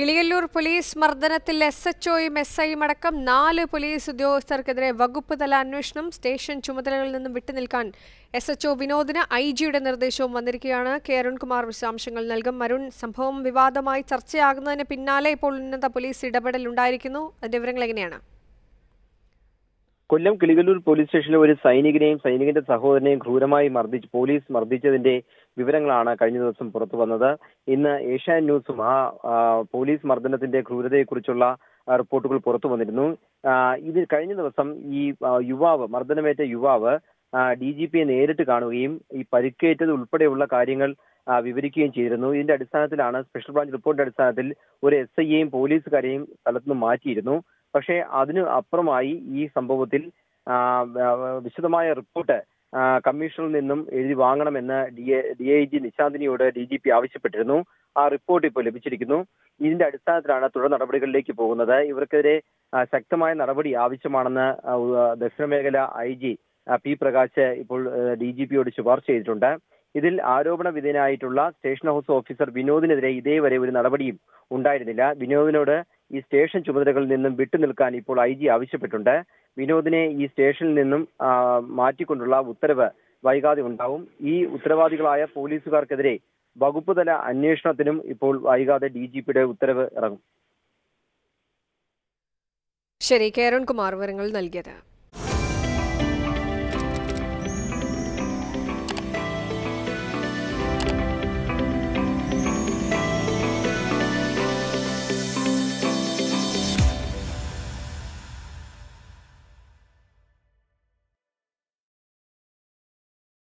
കിളിയല്ലൂർ police മർദ്ദനത്തിൽ S H ഒയും S ഐയും അടക്കം നാല് പോലീസ് ഉദ്യോഗസ്ഥർക്കെതിരെ വകുപ്പ് തല അന്വേഷണം സ്റ്റേഷൻ ചുമതലകളിൽ നിന്നും വിട്ടുനിൽക്കാൻ എസ് എച്ച് ഒ വിനോദിന് ഐ ജിയുടെ നിർദ്ദേശവും വന്നിരിക്കുകയാണ് കെ അരുൺകുമാർ വിശദാംശങ്ങൾ നൽകും അരുൺ സംഭവം വിവാദമായി ചർച്ചയാകുന്നതിന് പിന്നാലെ ഇപ്പോൾ ഉന്നത പോലീസ് ഇടപെടൽ ഉണ്ടായിരിക്കുന്നു അതിന്റെ വിവരങ്ങൾ എങ്ങനെയാണ് കൊല്ലം കിളികല്ലൂർ പോലീസ് സ്റ്റേഷനിൽ ഒരു സൈനികനെയും സൈനികന്റെ സഹോദരനെയും ക്രൂരമായി മർദ്ദിച്ച് പോലീസ് മർദ്ദിച്ചതിന്റെ വിവരങ്ങളാണ് കഴിഞ്ഞ ദിവസം പുറത്തു വന്നത് ഇന്ന് ഏഷ്യാൻ ന്യൂസും ആ പോലീസ് മർദ്ദനത്തിന്റെ ക്രൂരതയെക്കുറിച്ചുള്ള റിപ്പോർട്ടുകൾ പുറത്തു വന്നിരുന്നു ഇത് കഴിഞ്ഞ ദിവസം ഈ യുവാവ് മർദ്ദനമേറ്റ യുവാവ് ഡി ജി പിയെ നേരിട്ട് കാണുകയും ഈ പരിക്കേറ്റത് ഉൾപ്പെടെയുള്ള കാര്യങ്ങൾ വിവരിക്കുകയും ചെയ്തിരുന്നു ഇതിന്റെ അടിസ്ഥാനത്തിലാണ് സ്പെഷ്യൽ ബ്രാഞ്ച് റിപ്പോർട്ടിന്റെ അടിസ്ഥാനത്തിൽ ഒരു എസ് ഐയെയും പോലീസുകാരെയും സ്ഥലത്തുനിന്ന് മാറ്റിയിരുന്നു പക്ഷേ അതിനു അപ്പുറമായി ഈ സംഭവത്തിൽ വിശദമായ റിപ്പോർട്ട് കമ്മീഷനിൽ നിന്നും എഴുതി വാങ്ങണമെന്ന് D A D I G നിശാന്തിനിയോട് ഡി ജി പി ആവശ്യപ്പെട്ടിരുന്നു ആ റിപ്പോർട്ട് ഇപ്പോൾ ലഭിച്ചിരിക്കുന്നു ഇതിന്റെ അടിസ്ഥാനത്തിലാണ് തുടർ നടപടികളിലേക്ക് പോകുന്നത് ഇവർക്കെതിരെ ശക്തമായ നടപടി ആവശ്യമാണെന്ന് ദക്ഷിണമേഖല ഐ ജി പി പ്രകാശ് ഇപ്പോൾ ഡി ജി പിയോട് ശുപാർശ ചെയ്തിട്ടുണ്ട് ഇതിൽ ആരോപണ വിധേയനായിട്ടുള്ള സ്റ്റേഷൻ ഹൗസ് ഓഫീസർ വിനോദിനെതിരെ ഇതേവരെ ഒരു നടപടിയും ഉണ്ടായിരുന്നില്ല വിനോദിനോട് ഈ സ്റ്റേഷൻ ചുമതലകളിൽ നിന്നും വിട്ടുനിൽക്കാൻ ഇപ്പോൾ ഐ ജി ആവശ്യപ്പെട്ടിട്ടുണ്ട് വിനോദിനെ ഈ സ്റ്റേഷനിൽ നിന്നും മാറ്റിക്കൊണ്ടുള്ള ഉത്തരവ് വൈകാതെ ഉണ്ടാവും ഈ ഉത്തരവാദികളായ പോലീസുകാർക്കെതിരെ വകുപ്പുതല അന്വേഷണത്തിനും ഇപ്പോൾ വൈകാതെ ഡി ജി പിയുടെ ഉത്തരവ് ഇറങ്ങും ശരി കേരൺ കുമാർ വിവരങ്ങൾ നൽകിയത്